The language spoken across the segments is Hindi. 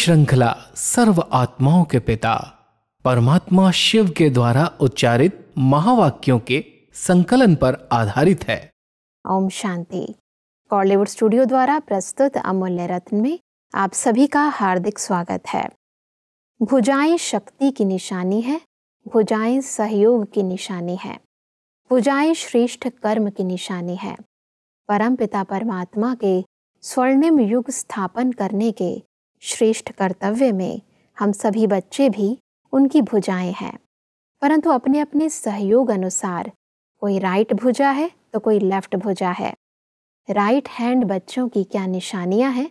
श्रृंखला सर्व आत्माओं के पिता परमात्मा शिव के द्वारा उच्चारित महावाक्यों के संकलन पर आधारित है ओम शांति बॉलीवुड स्टूडियो द्वारा प्रस्तुत अमूल्य रत्न में आप सभी का हार्दिक स्वागत है भुजाएं शक्ति की निशानी है भुजाएं सहयोग की निशानी है भुजाएं श्रेष्ठ कर्म की निशानी है परम पिता परमात्मा के स्वर्णिम युग स्थापन करने के श्रेष्ठ कर्तव्य में हम सभी बच्चे भी उनकी भुजाएं हैं परंतु अपने अपने सहयोग अनुसार कोई राइट भुजा है तो कोई लेफ्ट भुजा है राइट हैंड बच्चों की क्या निशानियां हैं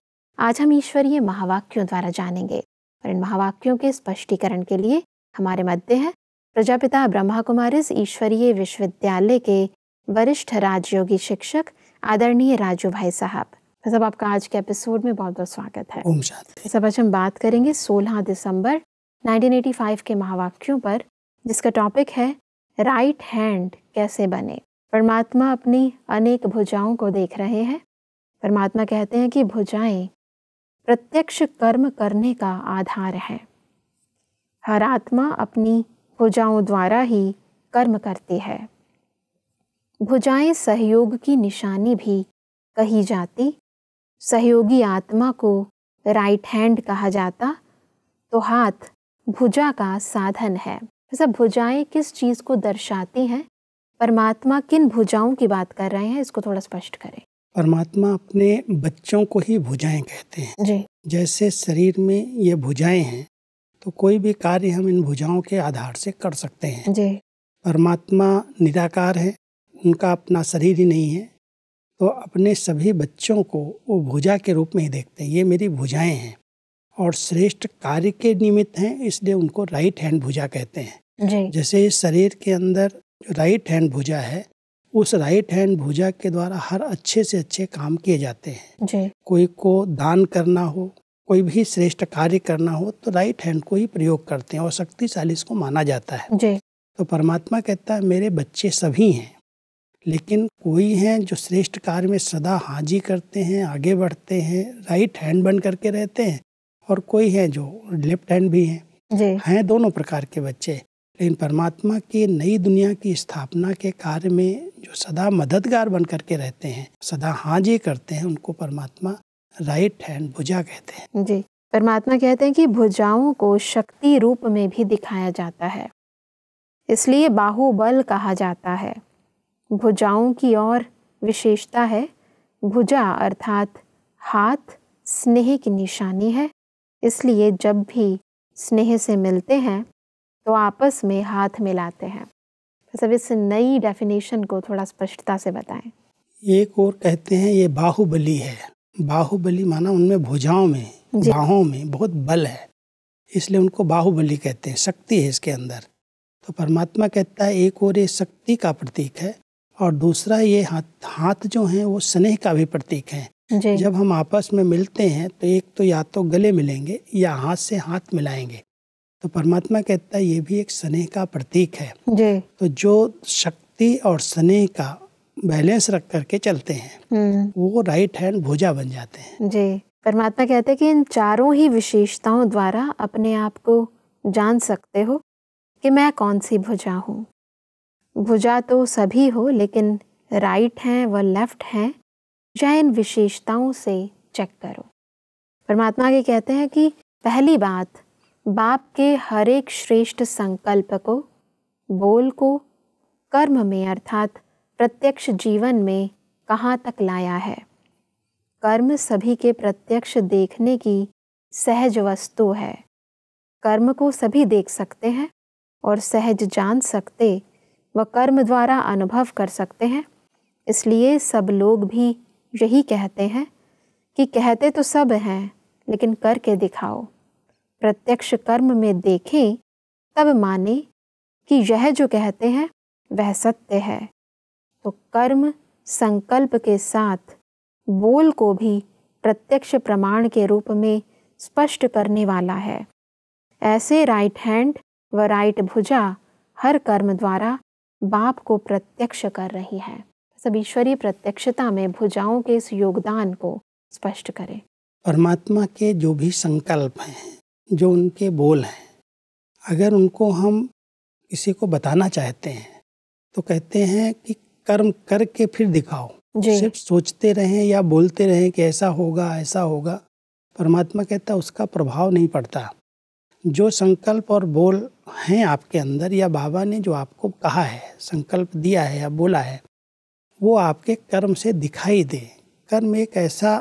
आज हम ईश्वरीय महावाक्यों द्वारा जानेंगे और इन महावाक्यों के स्पष्टीकरण के लिए हमारे मध्य हैं प्रजापिता ब्रह्मा कुमारिस ईश्वरीय विश्वविद्यालय के वरिष्ठ राजयोगी शिक्षक आदरणीय राजू भाई साहब तो सब आपका आज के एपिसोड में बहुत बहुत स्वागत है ओम तो सब आज हम बात करेंगे 16 दिसंबर 1985 के महावाक्यों पर जिसका टॉपिक है राइट हैंड कैसे बने परमात्मा अपनी अनेक भुजाओं को देख रहे हैं परमात्मा कहते हैं कि भुजाएं प्रत्यक्ष कर्म करने का आधार है हर आत्मा अपनी भुजाओं द्वारा ही कर्म करती है भुजाएं सहयोग की निशानी भी कही जाती सहयोगी आत्मा को राइट हैंड कहा जाता तो हाथ भुजा का साधन है ऐसा भुजाएं किस चीज़ को दर्शाती हैं परमात्मा किन भुजाओं की बात कर रहे हैं इसको थोड़ा स्पष्ट करें परमात्मा अपने बच्चों को ही भुजाएं कहते हैं जी जैसे शरीर में ये भुजाएं हैं तो कोई भी कार्य हम इन भुजाओं के आधार से कर सकते हैं जी परमात्मा निराकार है उनका अपना शरीर ही नहीं है तो अपने सभी बच्चों को वो भुजा के रूप में ही देखते हैं ये मेरी भुजाएं हैं और श्रेष्ठ कार्य के निमित्त हैं इसलिए उनको राइट हैंड भुजा कहते हैं जी। जैसे शरीर के अंदर जो राइट हैंड भुजा है उस राइट हैंड भुजा के द्वारा हर अच्छे से अच्छे काम किए जाते हैं जी। कोई को दान करना हो कोई भी श्रेष्ठ कार्य करना हो तो राइट हैंड को ही प्रयोग करते हैं और शक्तिशाली इसको माना जाता है जी। तो परमात्मा कहता है मेरे बच्चे सभी हैं लेकिन कोई हैं जो श्रेष्ठ कार्य में सदा हाजी करते हैं आगे बढ़ते हैं राइट हैंड बन करके रहते हैं और कोई हैं जो लेफ्ट हैंड भी हैं हैं दोनों प्रकार के बच्चे लेकिन परमात्मा की नई दुनिया की स्थापना के कार्य में जो सदा मददगार बन करके रहते हैं सदा हाजी करते हैं उनको परमात्मा राइट हैंड भुजा कहते हैं जी परमात्मा कहते हैं कि भुजाओं को शक्ति रूप में भी दिखाया जाता है इसलिए बाहुबल कहा जाता है भुजाओं की और विशेषता है भुजा अर्थात हाथ स्नेह की निशानी है इसलिए जब भी स्नेह से मिलते हैं तो आपस में हाथ मिलाते हैं सब अच्छा, इस नई डेफिनेशन को थोड़ा स्पष्टता से बताएं एक और कहते हैं ये बाहुबली है बाहुबली माना उनमें भुजाओं में बाहों में बहुत बल है इसलिए उनको बाहुबली कहते हैं शक्ति है इसके अंदर तो परमात्मा कहता है एक और ये शक्ति का प्रतीक है और दूसरा ये हाथ हाथ जो हैं वो स्नेह का भी प्रतीक है जब हम आपस में मिलते हैं तो एक तो या तो गले मिलेंगे या हाथ से हाथ मिलाएंगे तो परमात्मा कहता है ये भी एक स्नेह का प्रतीक है जी। तो जो शक्ति और स्नेह का बैलेंस रख करके चलते हैं हम्म। वो राइट हैंड भुजा बन जाते हैं जी परमात्मा कहते हैं कि इन चारों ही विशेषताओं द्वारा अपने आप को जान सकते हो कि मैं कौन सी भुजा हूँ भुजा तो सभी हो लेकिन राइट हैं व लेफ्ट हैं इन विशेषताओं से चेक करो परमात्मा के कहते हैं कि पहली बात बाप के हर एक श्रेष्ठ संकल्प को बोल को कर्म में अर्थात प्रत्यक्ष जीवन में कहाँ तक लाया है कर्म सभी के प्रत्यक्ष देखने की सहज वस्तु है कर्म को सभी देख सकते हैं और सहज जान सकते व कर्म द्वारा अनुभव कर सकते हैं इसलिए सब लोग भी यही कहते हैं कि कहते तो सब हैं लेकिन करके दिखाओ प्रत्यक्ष कर्म में देखें तब माने कि यह जो कहते हैं वह सत्य है तो कर्म संकल्प के साथ बोल को भी प्रत्यक्ष प्रमाण के रूप में स्पष्ट करने वाला है ऐसे राइट हैंड व राइट भुजा हर कर्म द्वारा बाप को प्रत्यक्ष कर रही है सब ईश्वरी प्रत्यक्षता में भुजाओं के इस योगदान को स्पष्ट करें परमात्मा के जो भी संकल्प हैं जो उनके बोल हैं अगर उनको हम किसी को बताना चाहते हैं तो कहते हैं कि कर्म करके फिर दिखाओ सिर्फ सोचते रहें या बोलते रहें कि ऐसा होगा ऐसा होगा परमात्मा कहता उसका प्रभाव नहीं पड़ता जो संकल्प और बोल हैं आपके अंदर या बाबा ने जो आपको कहा है संकल्प दिया है या बोला है वो आपके कर्म से दिखाई दे कर्म एक ऐसा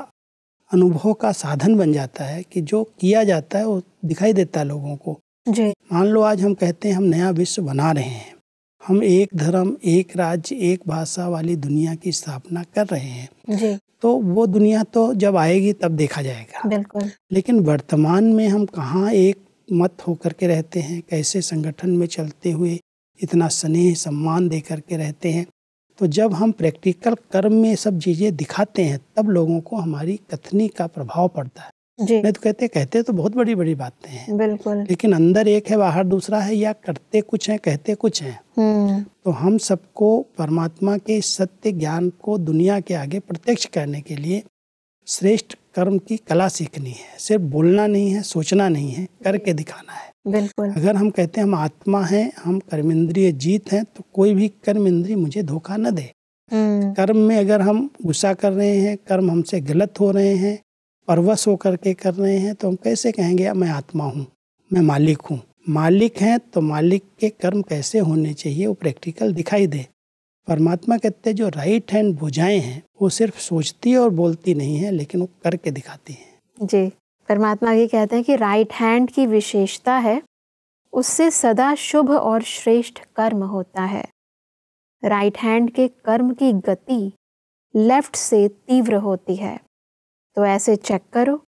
अनुभव का साधन बन जाता है कि जो किया जाता है वो दिखाई देता है लोगों को जी मान लो आज हम कहते हैं हम नया विश्व बना रहे हैं हम एक धर्म एक राज्य एक भाषा वाली दुनिया की स्थापना कर रहे हैं जी तो वो दुनिया तो जब आएगी तब देखा जाएगा बिल्कुल लेकिन वर्तमान में हम कहाँ एक मत होकर के रहते हैं कैसे संगठन में चलते हुए इतना स्नेह सम्मान दे करके रहते हैं तो जब हम प्रैक्टिकल कर्म में सब चीज़ें दिखाते हैं तब लोगों को हमारी कथनी का प्रभाव पड़ता है जी। मैं तो कहते कहते तो बहुत बड़ी बड़ी बातें हैं बिल्कुल लेकिन अंदर एक है बाहर दूसरा है या करते कुछ हैं कहते कुछ हैं हम्म। तो हम सबको परमात्मा के सत्य ज्ञान को दुनिया के आगे प्रत्यक्ष करने के लिए श्रेष्ठ कर्म की कला सीखनी है सिर्फ बोलना नहीं है सोचना नहीं है करके दिखाना है बिल्कुल अगर हम कहते हैं हम आत्मा हैं हम कर्म इंद्रिय जीत हैं तो कोई भी कर्म इंद्रिय मुझे धोखा न दे हम्म। कर्म में अगर हम गुस्सा कर रहे हैं कर्म हमसे गलत हो रहे हैं परवश होकर के कर रहे हैं तो हम कैसे कहेंगे मैं आत्मा हूँ मैं मालिक हूँ मालिक हैं तो मालिक के कर्म कैसे होने चाहिए वो प्रैक्टिकल दिखाई दे परमात्मा कहते जो राइट हैंड भुजाएं हैं वो सिर्फ सोचती और बोलती नहीं है लेकिन वो करके दिखाती है जी परमात्मा ये कहते हैं कि राइट हैंड की विशेषता है उससे सदा शुभ और श्रेष्ठ कर्म होता है राइट हैंड के कर्म की गति लेफ्ट से तीव्र होती है तो ऐसे चेक करो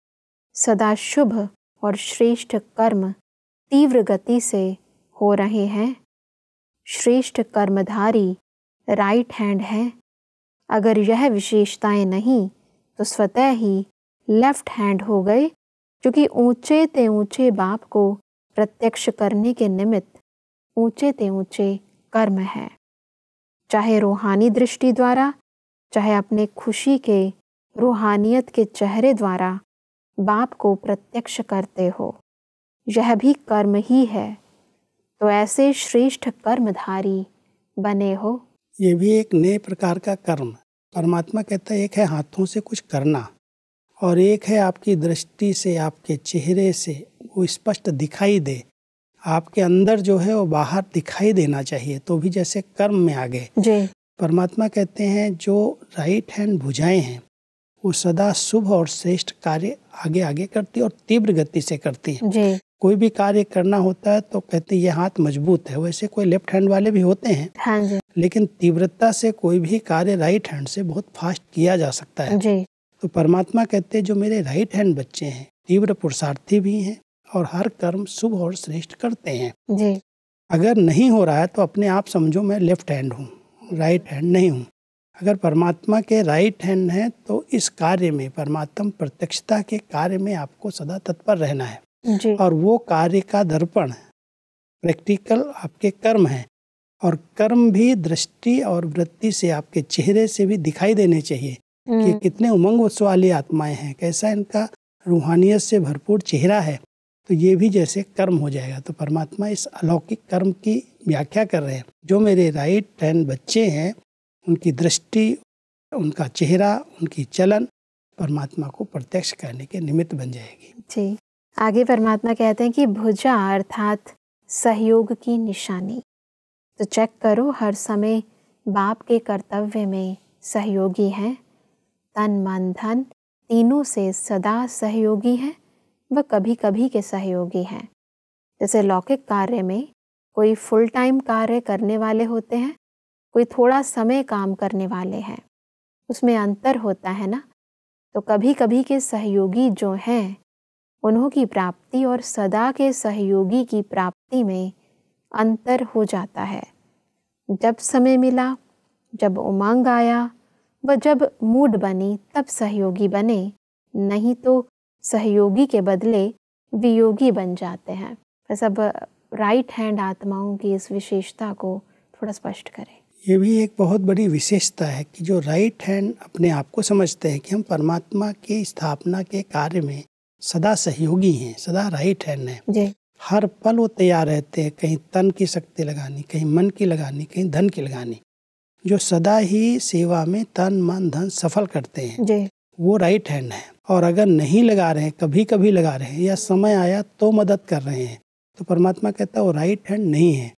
सदा शुभ और श्रेष्ठ कर्म तीव्र गति से हो रहे हैं श्रेष्ठ कर्मधारी राइट हैंड है अगर यह विशेषताएं नहीं तो स्वतः ही लेफ्ट हैंड हो गए क्योंकि ऊंचे ते ऊंचे बाप को प्रत्यक्ष करने के निमित्त ऊंचे ते ऊंचे कर्म है चाहे रूहानी दृष्टि द्वारा चाहे अपने खुशी के रूहानियत के चेहरे द्वारा बाप को प्रत्यक्ष करते हो यह भी कर्म ही है तो ऐसे श्रेष्ठ कर्मधारी बने हो ये भी एक नए प्रकार का कर्म परमात्मा कहता है एक है हाथों से कुछ करना और एक है आपकी दृष्टि से आपके चेहरे से वो स्पष्ट दिखाई दे आपके अंदर जो है वो बाहर दिखाई देना चाहिए तो भी जैसे कर्म में आ गए परमात्मा कहते हैं जो राइट हैंड भुजाएं हैं वो सदा शुभ और श्रेष्ठ कार्य आगे आगे करती और तीव्र गति से करती है कोई भी कार्य करना होता है तो कहते हैं ये हाथ मजबूत है वैसे कोई लेफ्ट हैंड वाले भी होते हैं हाँ जी। लेकिन तीव्रता से कोई भी कार्य राइट हैंड से बहुत फास्ट किया जा सकता है जी। तो परमात्मा कहते हैं जो मेरे राइट हैंड बच्चे हैं तीव्र पुरुषार्थी भी हैं और हर कर्म शुभ और श्रेष्ठ करते हैं जी। अगर नहीं हो रहा है तो अपने आप समझो मैं लेफ्ट हैंड हूँ राइट हैंड नहीं हूँ अगर परमात्मा के राइट हैंड है तो इस कार्य में परमात्मा प्रत्यक्षता के कार्य में आपको सदा तत्पर रहना है और वो कार्य का दर्पण है प्रैक्टिकल आपके कर्म है और कर्म भी दृष्टि और वृत्ति से आपके चेहरे से भी दिखाई देने चाहिए कि हम्म। कितने उमंग उत्सव वाली आत्माएं हैं कैसा इनका रूहानियत से भरपूर चेहरा है तो ये भी जैसे कर्म हो जाएगा तो परमात्मा इस अलौकिक कर्म की व्याख्या कर रहे हैं जो मेरे राइट हैंड बच्चे हैं उनकी दृष्टि उनका चेहरा उनकी चलन परमात्मा को प्रत्यक्ष करने के निमित्त बन जाएगी जी आगे परमात्मा कहते हैं कि भुजा अर्थात सहयोग की निशानी तो चेक करो हर समय बाप के कर्तव्य में सहयोगी हैं तन मन धन तीनों से सदा सहयोगी हैं व कभी कभी के सहयोगी हैं जैसे लौकिक कार्य में कोई फुल टाइम कार्य करने वाले होते हैं कोई थोड़ा समय काम करने वाले हैं उसमें अंतर होता है ना तो कभी कभी के सहयोगी जो हैं उन्हों की प्राप्ति और सदा के सहयोगी की प्राप्ति में अंतर हो जाता है जब समय मिला जब उमंग आया व जब मूड बनी तब सहयोगी बने नहीं तो सहयोगी के बदले वियोगी बन जाते हैं बस अब राइट हैंड आत्माओं की इस विशेषता को थोड़ा स्पष्ट करें ये भी एक बहुत बड़ी विशेषता है कि जो राइट हैंड अपने आप को समझते हैं कि हम परमात्मा की स्थापना के कार्य में सदा सहयोगी हैं सदा राइट हैंड हैं हर पल वो तैयार रहते हैं कहीं तन की शक्ति लगानी कहीं मन की लगानी कहीं धन की लगानी जो सदा ही सेवा में तन मन धन सफल करते हैं वो राइट हैंड है और अगर नहीं लगा रहे हैं कभी कभी लगा रहे हैं या समय आया तो मदद कर रहे हैं तो परमात्मा कहता है वो राइट हैंड नहीं है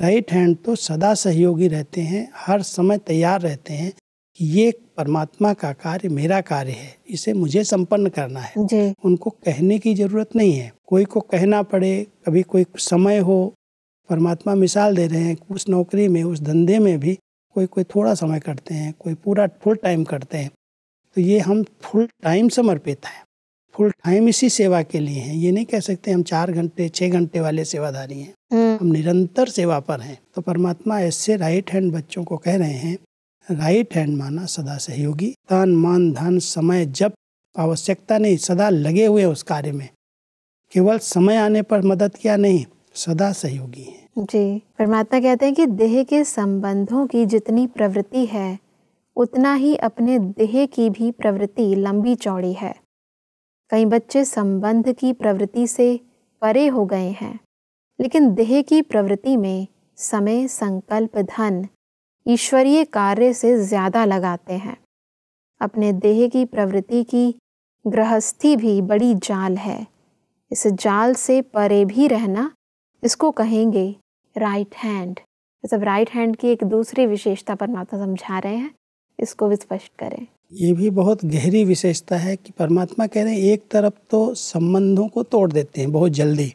राइट हैंड तो सदा सहयोगी रहते हैं हर समय तैयार रहते हैं ये परमात्मा का कार्य मेरा कार्य है इसे मुझे संपन्न करना है जी। उनको कहने की जरूरत नहीं है कोई को कहना पड़े कभी कोई समय हो परमात्मा मिसाल दे रहे हैं उस नौकरी में उस धंधे में भी कोई कोई थोड़ा समय करते हैं कोई पूरा फुल टाइम करते हैं तो ये हम फुल टाइम समर्पित हैं फुल टाइम इसी सेवा के लिए हैं ये नहीं कह सकते हम चार घंटे छः घंटे वाले सेवाधारी हैं हम्म। हम निरंतर सेवा पर हैं तो परमात्मा ऐसे राइट हैंड बच्चों को कह रहे हैं राइट हैंड माना सदा सहयोगी तान मान धन समय जब आवश्यकता नहीं सदा लगे हुए उस कार्य में केवल समय आने पर मदद किया नहीं सदा सहयोगी है जी परमात्मा कहते हैं कि देह के संबंधों की जितनी प्रवृत्ति है उतना ही अपने देह की भी प्रवृत्ति लंबी चौड़ी है कई बच्चे संबंध की प्रवृत्ति से परे हो गए हैं लेकिन देह की प्रवृत्ति में समय संकल्प धन ईश्वरीय कार्य से ज़्यादा लगाते हैं अपने देह की प्रवृत्ति की गृहस्थी भी बड़ी जाल है इस जाल से परे भी रहना इसको कहेंगे राइट हैंड सब राइट हैंड की एक दूसरी विशेषता परमात्मा समझा रहे हैं इसको भी स्पष्ट करें ये भी बहुत गहरी विशेषता है कि परमात्मा कह रहे हैं एक तरफ तो संबंधों को तोड़ देते हैं बहुत जल्दी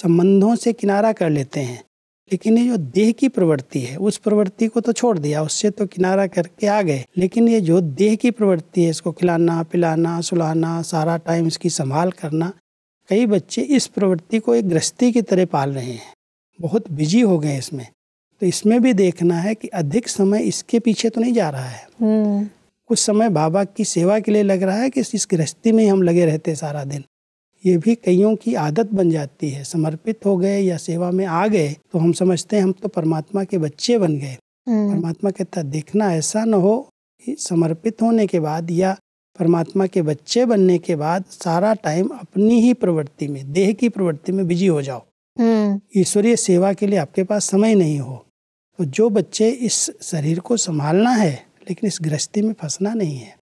संबंधों से किनारा कर लेते हैं लेकिन ये जो देह की प्रवृत्ति है उस प्रवृत्ति को तो छोड़ दिया उससे तो किनारा करके आ गए लेकिन ये जो देह की प्रवृत्ति है इसको खिलाना पिलाना सुलाना सारा टाइम इसकी संभाल करना कई बच्चे इस प्रवृत्ति को एक गृहस्थी की तरह पाल रहे हैं बहुत बिजी हो गए इसमें तो इसमें भी देखना है कि अधिक समय इसके पीछे तो नहीं जा रहा है हम्म। कुछ समय बाबा की सेवा के लिए लग रहा है कि इस गृहस्थी में हम लगे रहते सारा दिन ये भी कईयों की आदत बन जाती है समर्पित हो गए या सेवा में आ गए तो हम समझते हैं हम तो परमात्मा के बच्चे बन गए हम्म। परमात्मा के तहत देखना ऐसा न हो कि समर्पित होने के बाद या परमात्मा के बच्चे बनने के बाद सारा टाइम अपनी ही प्रवृत्ति में देह की प्रवृत्ति में बिजी हो जाओ हम्म। ईश्वरीय सेवा के लिए आपके पास समय नहीं हो तो जो बच्चे इस शरीर को संभालना है लेकिन इस गृहस्थी में फंसना नहीं है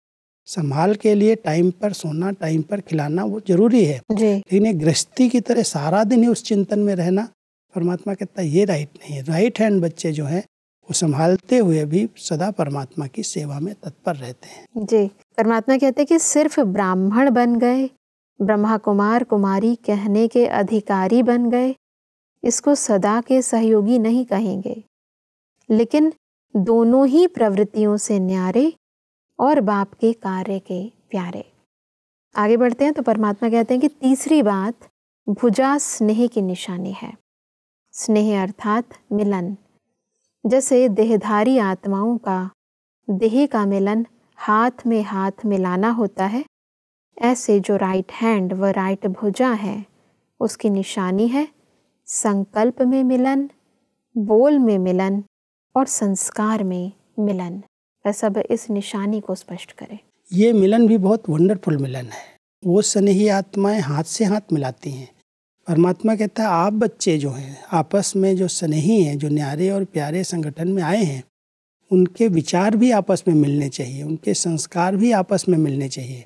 संभाल के लिए टाइम पर सोना टाइम पर खिलाना वो जरूरी है लेकिन एक गृहस्थी की तरह सारा दिन ही उस चिंतन में रहना परमात्मा कहता है ये राइट नहीं है राइट हैंड बच्चे जो हैं वो संभालते हुए भी सदा परमात्मा की सेवा में तत्पर रहते हैं जी परमात्मा कहते हैं कि सिर्फ ब्राह्मण बन गए ब्रह्मा कुमार कुमारी कहने के अधिकारी बन गए इसको सदा के सहयोगी नहीं कहेंगे लेकिन दोनों ही प्रवृत्तियों से न्यारे और बाप के कार्य के प्यारे आगे बढ़ते हैं तो परमात्मा कहते हैं कि तीसरी बात भुजा स्नेह की निशानी है स्नेह अर्थात मिलन जैसे देहधारी आत्माओं का देह का मिलन हाथ में हाथ मिलाना होता है ऐसे जो राइट हैंड व राइट भुजा है उसकी निशानी है संकल्प में मिलन बोल में मिलन और संस्कार में मिलन सब इस निशानी को स्पष्ट करें ये मिलन भी बहुत वंडरफुल मिलन है वो स्नेही आत्माएं हाथ से हाथ मिलाती हैं परमात्मा कहता है आप बच्चे जो हैं आपस में जो स्नेही हैं जो न्यारे और प्यारे संगठन में आए हैं उनके विचार भी आपस में मिलने चाहिए उनके संस्कार भी आपस में मिलने चाहिए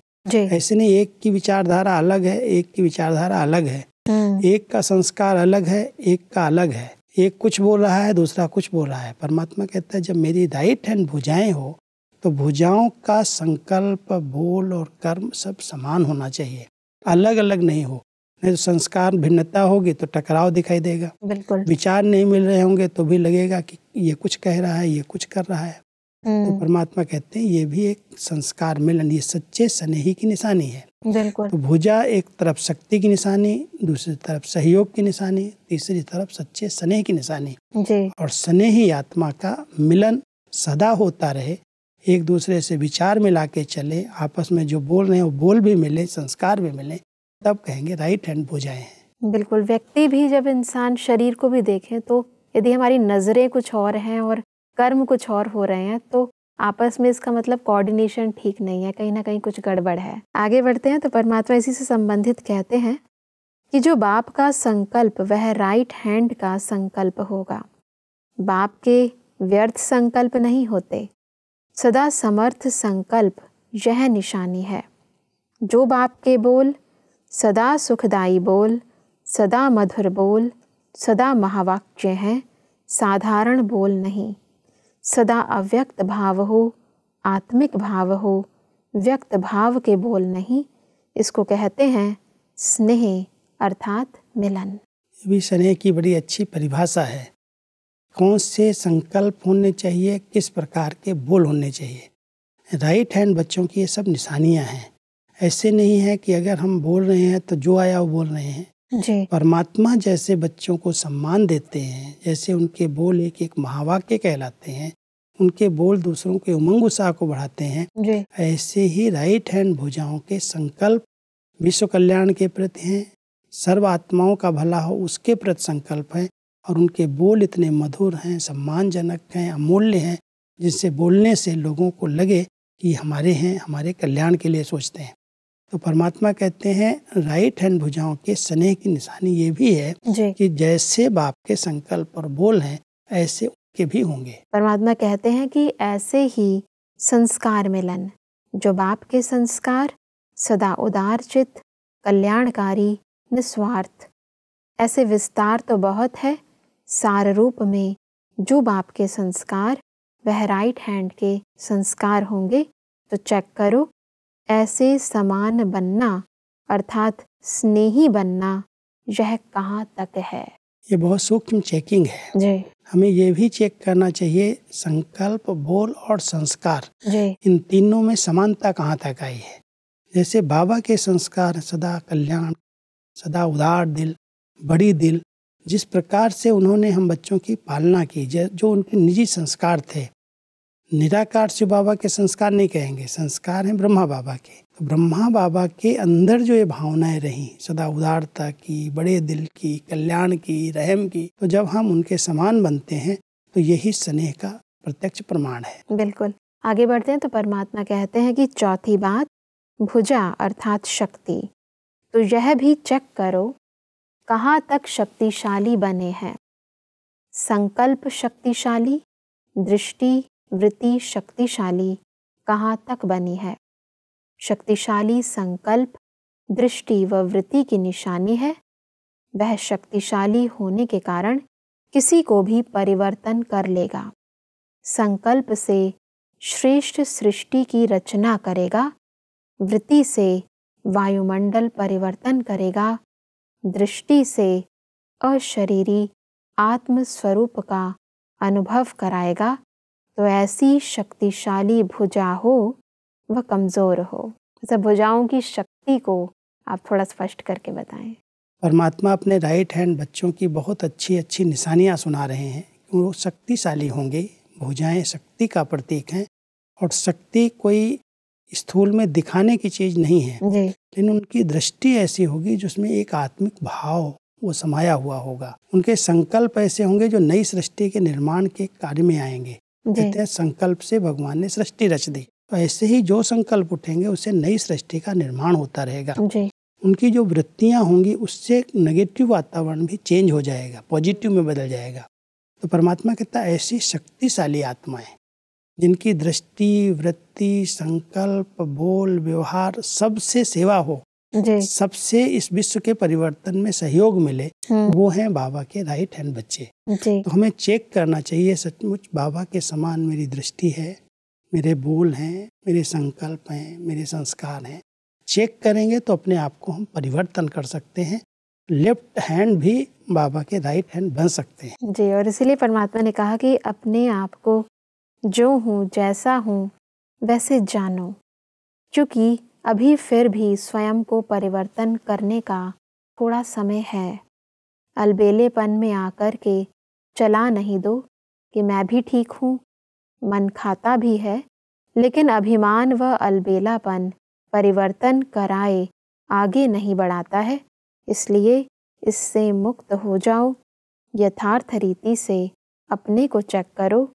ऐसे नहीं एक की विचारधारा अलग है एक की विचारधारा अलग है हम्म। एक का संस्कार अलग है एक का अलग है एक कुछ बोल रहा है दूसरा कुछ बोल रहा है परमात्मा कहता है जब मेरी राइट हैंड भुजाएं हो तो भुजाओं का संकल्प बोल और कर्म सब समान होना चाहिए अलग अलग नहीं हो नहीं तो संस्कार भिन्नता होगी तो टकराव दिखाई देगा बिल्कुल विचार नहीं मिल रहे होंगे तो भी लगेगा कि ये कुछ कह रहा है ये कुछ कर रहा है हम्म। तो परमात्मा कहते हैं ये भी एक संस्कार मिलन ये सच्चे स्नेही की निशानी है बिल्कुल तो भुजा एक तरफ शक्ति की निशानी दूसरी तरफ सहयोग की निशानी तीसरी तरफ सच्चे स्नेह की निशानी जी। और स्नेह ही आत्मा का मिलन सदा होता रहे एक दूसरे से विचार मिला के चले आपस में जो बोल रहे हैं वो बोल भी मिले संस्कार भी मिले तब कहेंगे राइट हैंड भुजाएं हैं बिल्कुल व्यक्ति भी जब इंसान शरीर को भी देखे तो यदि हमारी नजरें कुछ और हैं और कर्म कुछ और हो रहे हैं तो आपस में इसका मतलब कोऑर्डिनेशन ठीक नहीं है कहीं ना कहीं कुछ गड़बड़ है आगे बढ़ते हैं तो परमात्मा इसी से संबंधित कहते हैं कि जो बाप का संकल्प वह राइट हैंड का संकल्प होगा बाप के व्यर्थ संकल्प नहीं होते सदा समर्थ संकल्प यह निशानी है जो बाप के बोल सदा सुखदाई बोल सदा मधुर बोल सदा महावाक्य हैं साधारण बोल नहीं सदा अव्यक्त भाव हो आत्मिक भाव हो व्यक्त भाव के बोल नहीं इसको कहते हैं स्नेह अर्थात मिलन ये भी स्नेह की बड़ी अच्छी परिभाषा है कौन से संकल्प होने चाहिए किस प्रकार के बोल होने चाहिए राइट हैंड बच्चों की ये सब निशानियां हैं ऐसे नहीं है कि अगर हम बोल रहे हैं तो जो आया वो बोल रहे हैं परमात्मा जैसे बच्चों को सम्मान देते हैं जैसे उनके बोल एक एक महावाक्य कहलाते हैं उनके बोल दूसरों के उमंग उत्साह को बढ़ाते हैं ऐसे ही राइट हैंड भुजाओं के संकल्प विश्व कल्याण के प्रति हैं सर्व आत्माओं का भला हो उसके प्रति संकल्प है और उनके बोल इतने मधुर हैं सम्मानजनक हैं अमूल्य हैं जिससे बोलने से लोगों को लगे कि हमारे हैं हमारे कल्याण के लिए सोचते हैं तो परमात्मा कहते हैं राइट हैंड भुजाओं के स्नेह की निशानी ये भी है कि जैसे बाप के संकल्प और बोल हैं ऐसे उनके भी होंगे परमात्मा कहते हैं कि ऐसे ही संस्कार मिलन जो बाप के संस्कार सदा उदार चित कल्याणकारी निस्वार्थ ऐसे विस्तार तो बहुत है सार रूप में जो बाप के संस्कार वह राइट हैंड के संस्कार होंगे तो चेक करो ऐसे समान बनना अर्थात स्नेही बनना यह कहाँ तक है ये बहुत सूक्ष्म चेकिंग है जी हमें ये भी चेक करना चाहिए संकल्प बोल और संस्कार इन तीनों में समानता कहाँ तक आई है जैसे बाबा के संस्कार सदा कल्याण सदा उदार दिल बड़ी दिल जिस प्रकार से उन्होंने हम बच्चों की पालना की जो उनके निजी संस्कार थे निराकार शिव बाबा के संस्कार नहीं कहेंगे संस्कार हैं ब्रह्मा बाबा के तो ब्रह्मा बाबा के अंदर जो ये भावनाएं रहीं सदा उदारता की बड़े दिल की कल्याण की रहम की तो जब हम उनके समान बनते हैं तो यही स्नेह का प्रत्यक्ष प्रमाण है बिल्कुल आगे बढ़ते हैं तो परमात्मा कहते हैं कि चौथी बात भुजा अर्थात शक्ति तो यह भी चेक करो कहाँ तक शक्तिशाली बने हैं संकल्प शक्तिशाली दृष्टि वृत्ति शक्तिशाली कहाँ तक बनी है शक्तिशाली संकल्प दृष्टि व वृत्ति की निशानी है वह शक्तिशाली होने के कारण किसी को भी परिवर्तन कर लेगा संकल्प से श्रेष्ठ सृष्टि की रचना करेगा वृत्ति से वायुमंडल परिवर्तन करेगा दृष्टि से अशरीरी आत्मस्वरूप का अनुभव कराएगा तो ऐसी शक्तिशाली भुजा हो वह कमज़ोर हो तो भुजाओं की शक्ति को आप थोड़ा स्पष्ट करके बताएं परमात्मा अपने राइट हैंड बच्चों की बहुत अच्छी अच्छी निशानियाँ सुना रहे हैं कि वो शक्तिशाली होंगे भुजाएं शक्ति का प्रतीक हैं और शक्ति कोई स्थूल में दिखाने की चीज़ नहीं है लेकिन उनकी दृष्टि ऐसी होगी जिसमें एक आत्मिक भाव वो समाया हुआ होगा उनके संकल्प ऐसे होंगे जो नई सृष्टि के निर्माण के कार्य में आएंगे कहते हैं संकल्प से भगवान ने सृष्टि रच दी तो ऐसे ही जो संकल्प उठेंगे उससे नई सृष्टि का निर्माण होता रहेगा उनकी जो वृत्तियाँ होंगी उससे नेगेटिव वातावरण भी चेंज हो जाएगा पॉजिटिव में बदल जाएगा तो परमात्मा कहता है ऐसी शक्तिशाली आत्माएं जिनकी दृष्टि वृत्ति संकल्प बोल व्यवहार सबसे सेवा हो सबसे इस विश्व के परिवर्तन में सहयोग मिले हम्म। वो हैं बाबा के राइट हैंड बच्चे तो हमें चेक करना चाहिए सचमुच बाबा के समान मेरी दृष्टि है मेरे बोल हैं मेरे संकल्प हैं मेरे संस्कार हैं चेक करेंगे तो अपने आप को हम परिवर्तन कर सकते हैं लेफ्ट हैंड भी बाबा के राइट हैंड बन सकते हैं जी और इसीलिए परमात्मा ने कहा कि अपने आप को जो हूँ जैसा हूँ वैसे जानो क्योंकि अभी फिर भी स्वयं को परिवर्तन करने का थोड़ा समय है अलबेलेपन में आकर के चला नहीं दो कि मैं भी ठीक हूँ मन खाता भी है लेकिन अभिमान व अलबेलापन परिवर्तन कराए आगे नहीं बढ़ाता है इसलिए इससे मुक्त हो जाओ यथार्थ रीति से अपने को चेक करो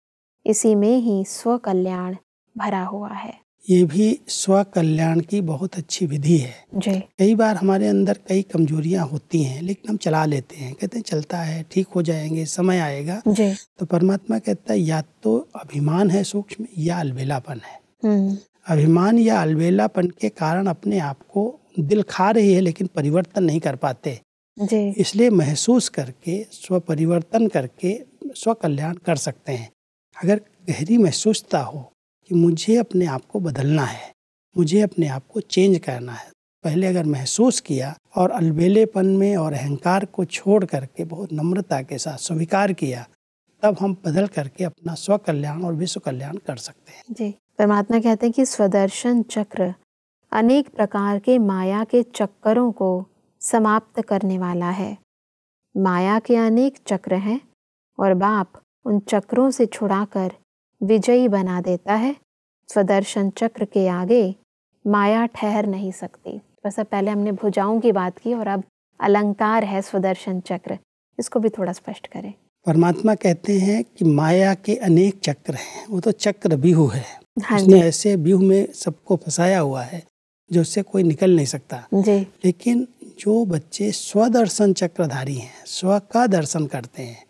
इसी में ही स्वकल्याण भरा हुआ है ये भी स्व कल्याण की बहुत अच्छी विधि है जी कई बार हमारे अंदर कई कमजोरियां होती हैं लेकिन हम चला लेते हैं कहते हैं चलता है ठीक हो जाएंगे समय आएगा जी तो परमात्मा कहता है या तो अभिमान है सूक्ष्म या अलबेलापन है हम्म। अभिमान या अलबेलापन के कारण अपने आप को दिल खा रही है लेकिन परिवर्तन नहीं कर पाते इसलिए महसूस करके स्व परिवर्तन करके स्व कल्याण कर सकते हैं अगर गहरी महसूसता हो कि मुझे अपने आप को बदलना है मुझे अपने आप को चेंज करना है पहले अगर महसूस किया और अलबेलेपन में और अहंकार को छोड़ करके बहुत नम्रता के साथ स्वीकार किया तब हम बदल करके अपना स्व कल्याण और विश्व कल्याण कर सकते हैं जी परमात्मा कहते हैं कि स्वदर्शन चक्र अनेक प्रकार के माया के चक्करों को समाप्त करने वाला है माया के अनेक चक्र हैं और बाप उन चक्रों से छुड़ाकर विजयी बना देता है स्वदर्शन चक्र के आगे माया ठहर नहीं सकती वैसे पहले हमने भुजाओं की बात की और अब अलंकार है स्वदर्शन चक्र इसको भी थोड़ा स्पष्ट करें परमात्मा कहते हैं कि माया के अनेक चक्र हैं वो तो चक्र व्यूह है हाँ उसने ऐसे व्यूह में सबको फंसाया हुआ है जो उससे कोई निकल नहीं सकता जी लेकिन जो बच्चे स्वदर्शन चक्रधारी हैं स्व का दर्शन करते हैं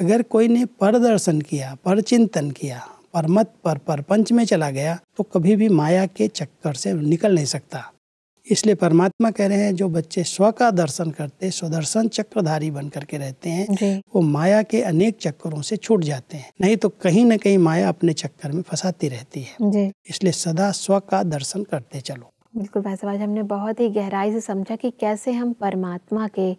अगर कोई ने पर दर्शन किया पर चिंतन किया पर मत पर परपंच में चला गया तो कभी भी माया के चक्कर से निकल नहीं सकता इसलिए परमात्मा कह रहे हैं जो बच्चे स्व का दर्शन करते स्वदर्शन चक्रधारी बन करके रहते हैं वो माया के अनेक चक्करों से छूट जाते हैं नहीं तो कहीं ना कहीं माया अपने चक्कर में फंसाती रहती है इसलिए सदा स्व का दर्शन करते चलो बिल्कुल भाई साहब आज हमने बहुत ही गहराई से समझा कि कैसे हम परमात्मा के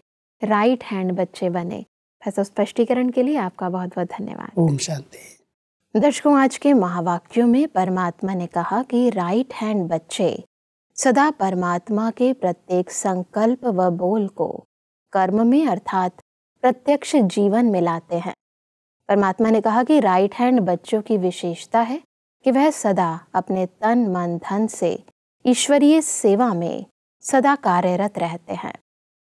राइट हैंड बच्चे बने फैसला स्पष्टीकरण के लिए आपका बहुत बहुत धन्यवाद ओम शांति दर्शकों आज के महावाक्यों में परमात्मा ने कहा कि राइट हैंड बच्चे सदा परमात्मा के प्रत्येक संकल्प व बोल को कर्म में अर्थात प्रत्यक्ष जीवन में लाते हैं परमात्मा ने कहा कि राइट हैंड बच्चों की विशेषता है कि वह सदा अपने तन मन धन से ईश्वरीय सेवा में सदा कार्यरत रहते हैं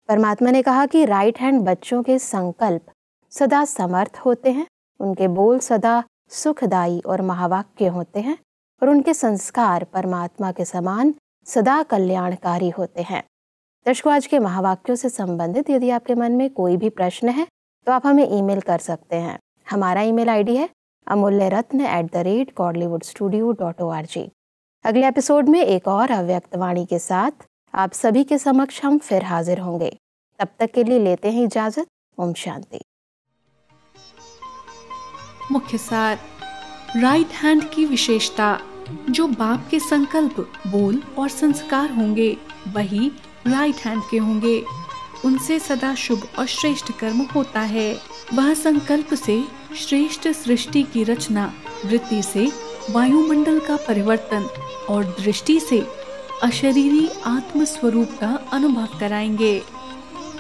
परमात्मा ने कहा कि राइट हैंड बच्चों के संकल्प सदा समर्थ होते हैं उनके बोल सदा सुखदायी और महावाक्य होते हैं और उनके संस्कार परमात्मा के समान सदा कल्याणकारी होते हैं दर्शकों आज के महावाक्यों से संबंधित यदि आपके मन में कोई भी प्रश्न है तो आप हमें ईमेल कर सकते हैं हमारा ईमेल आईडी है Amulya Ratna at the rate codlywood studio dot O R G अगले एपिसोड में एक और अव्यक्तवाणी के साथ आप सभी के समक्ष हम फिर हाजिर होंगे तब तक के लिए लेते हैं इजाजत ओम शांति मुख्य सार राइट हैंड की विशेषता जो बाप के संकल्प बोल और संस्कार होंगे वही राइट हैंड के होंगे उनसे सदा शुभ और श्रेष्ठ कर्म होता है वह संकल्प से श्रेष्ठ सृष्टि की रचना वृत्ति से वायुमंडल का परिवर्तन और दृष्टि से अशरीरी आत्म स्वरूप का अनुभव कराएंगे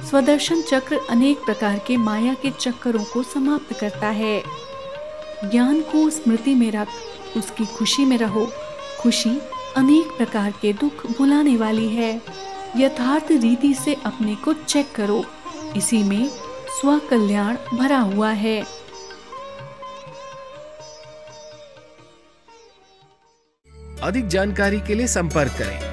स्वदर्शन चक्र अनेक प्रकार के माया के चक्करों को समाप्त करता है ज्ञान को स्मृति में रख उसकी खुशी में रहो खुशी अनेक प्रकार के दुख भुलाने वाली है यथार्थ रीति से अपने को चेक करो इसी में स्व कल्याण भरा हुआ है अधिक जानकारी के लिए संपर्क करें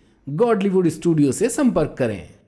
गॉडलीवुड स्टूडियो से संपर्क करें